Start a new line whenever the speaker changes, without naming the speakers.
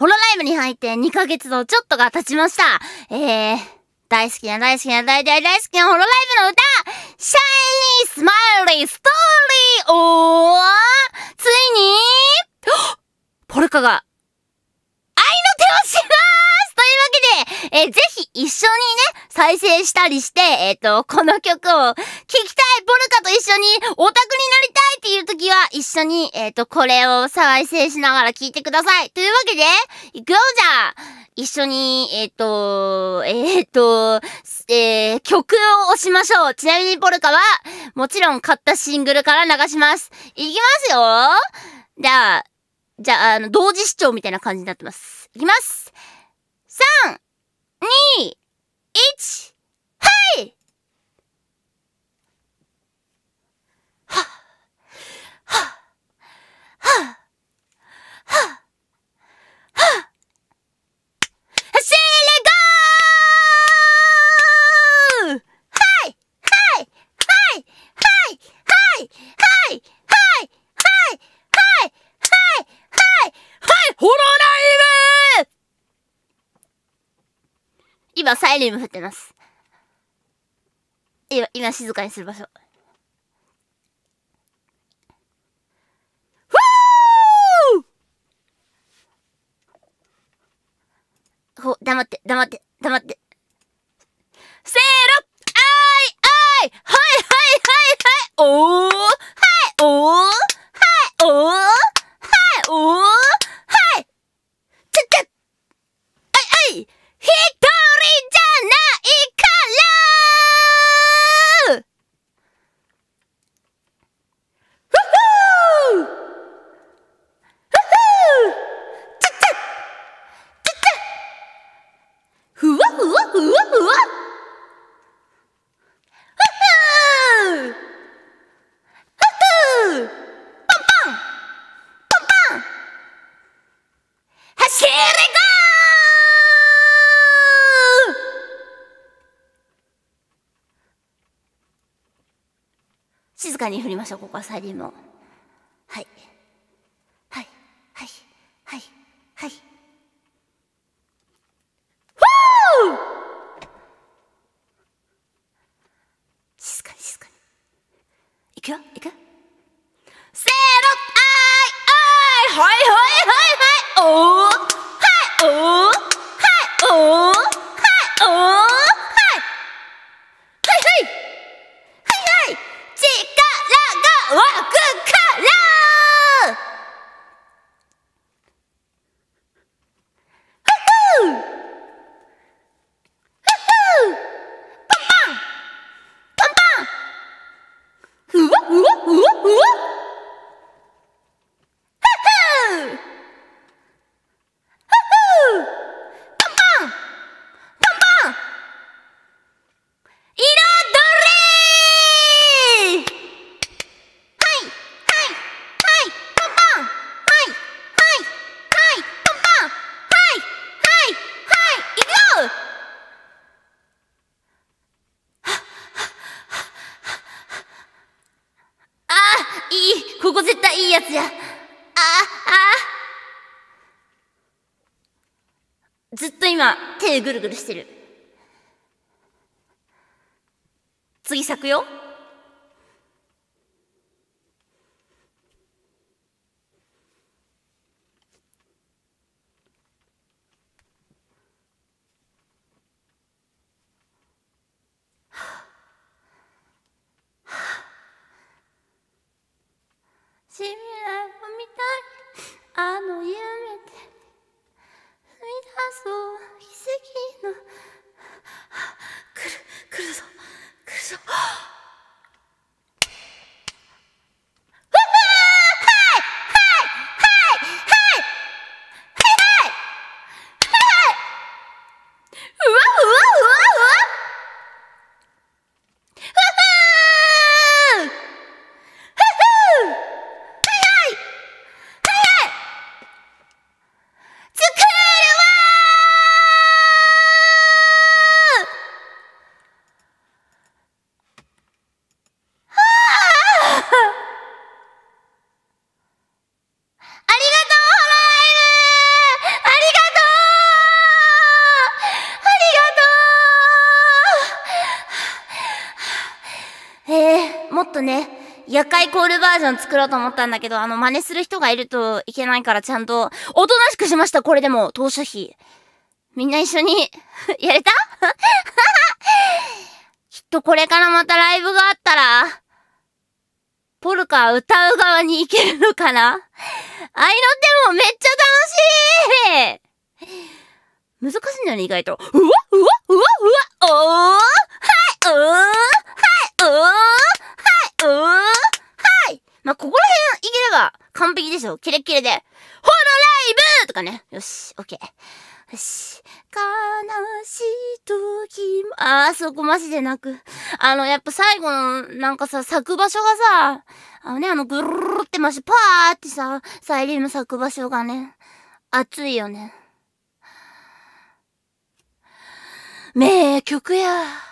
ホロライブに入って2ヶ月のちょっとが経ちました。えー、大好きな大好きな大大大好きなホロライブの歌一緒にね、再生したりして、えっ、ー、と、この曲を聴きたいボルカと一緒にオタクになりたいっていう時は、一緒に、えっ、ー、と、これを再生しながら聴いてください。というわけで、行くよじゃあ一緒に、えっ、ー、と、えっ、と、えー、曲を押しましょう。ちなみにボルカは、もちろん買ったシングルから流します。いきますよじゃあ、じゃあ、あの、同時視聴みたいな感じになってます。いきます !3、2、1, はい今サイレンも降ってます。今、今静かにする場所。ほ、黙って、黙って、黙って。かに振りましょうここはサイリンもはいはいはいはいはい
ふう静かに静かにいくよいくせー
やつやああずっと今手ぐるぐるしてる次咲くよ未来を見たいあの家とね、夜会コールバージョン作ろうと思ったんだけど、あの、真似する人がいるといけないからちゃんと、おとなしくしました、これでも、当初費。みんな一緒に やれた きっとこれからまたライブがあったら、ポルカ歌う側に行けるのかなあいのってもめっちゃ楽しい難しいんだよね、意外と。うわうわキレキレで、ホロライブとかね。よし、オッケー。よし。悲しい時も、ああ、そこマジで泣く。あの、やっぱ最後の、なんかさ、咲く場所がさ、あのね、あの、ぐるるるってまし、パーってさ、サイリウム咲く場所がね、熱いよね。名曲や。